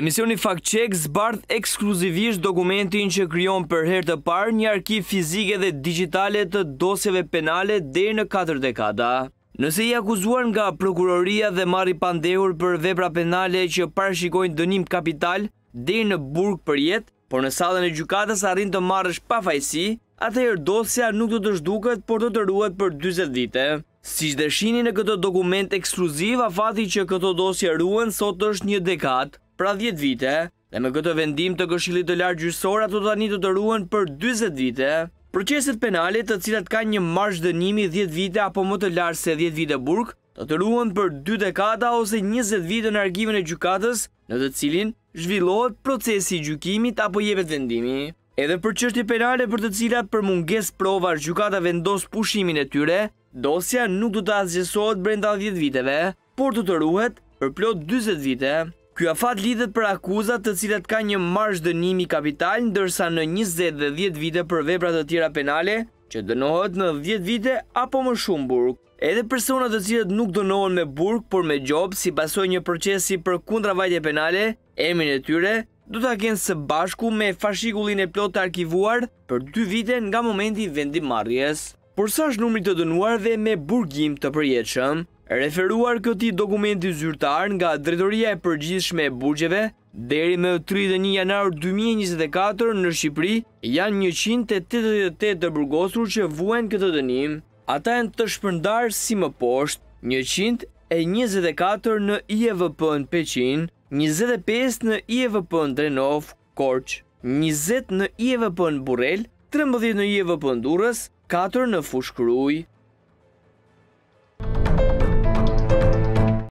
Emisioni Fact Check zbardh ekskluzivisht dokumentin që kryon për her të par një arkiv fizike dhe digitale të dosjeve penale dhe në 4 dekada. Nëse i akuzuar nga prokuroria dhe marri pandehur për vepra penale që parashikojnë dënim kapital dhe në burg për jet, por në salën e gjukatës arrin të marrësh pa fajsi, atëherë dosja nuk të të shduket, por të të ruet për 20 vite. Si që dëshini në këto dokument ekskluziv, a fati që këto dosja ruen sot është një dekadë, pra 10 vite, dhe me këtë vendim të këshillit të lartë gjyqësor ato tani do të ruhen për 40 vite. Proceset penale, të cilat kanë një marsh dënimi 10 vite apo më të lartë se 10 vite burg, do të ruhen për 2 dekada ose 20 vite në arkivin e gjykatës, në të cilin zhvillohet procesi i gjykimit apo jepet vendimi. Edhe për çështje penale për të cilat për mungesë prova gjykata vendos pushimin e tyre, dosja nuk do të asgjësohet brenda 10 viteve, por do të ruhet për plot 40 vite. Kjoafat lidhet për akuzat të cilat ka një marsh dënimi kapital, ndërsa në 20 dhe 10 vite për veprat të tjera penale, që dënohet në 10 vite apo më shumë burg. Edhe personat të cilat nuk dënohen me burg, por me gjobë, si pasoj një procesi për kundra vajtje penale, emin e tyre, du të akenë së bashku me fashikullin e plot të arkivuar për 2 vite nga momenti vendim marrjes. Por sa është numri të dënuar dhe me burgim të përjetëshëm? Referuar këti dokumenti zyrtar nga drejtoria e përgjithshme e burgjeve, deri me 31 janar 2024 në Shqipëri, janë 188 të burgosur që vuen këtë dënim. Ata e në të shpërndarë si më poshtë, 124 në IEVP në Peqin, 25 në IEVP në Drenov, Korç, 20 në IEVP në Burel, 13 në IEVP në Durës, 4 në Fushkruj.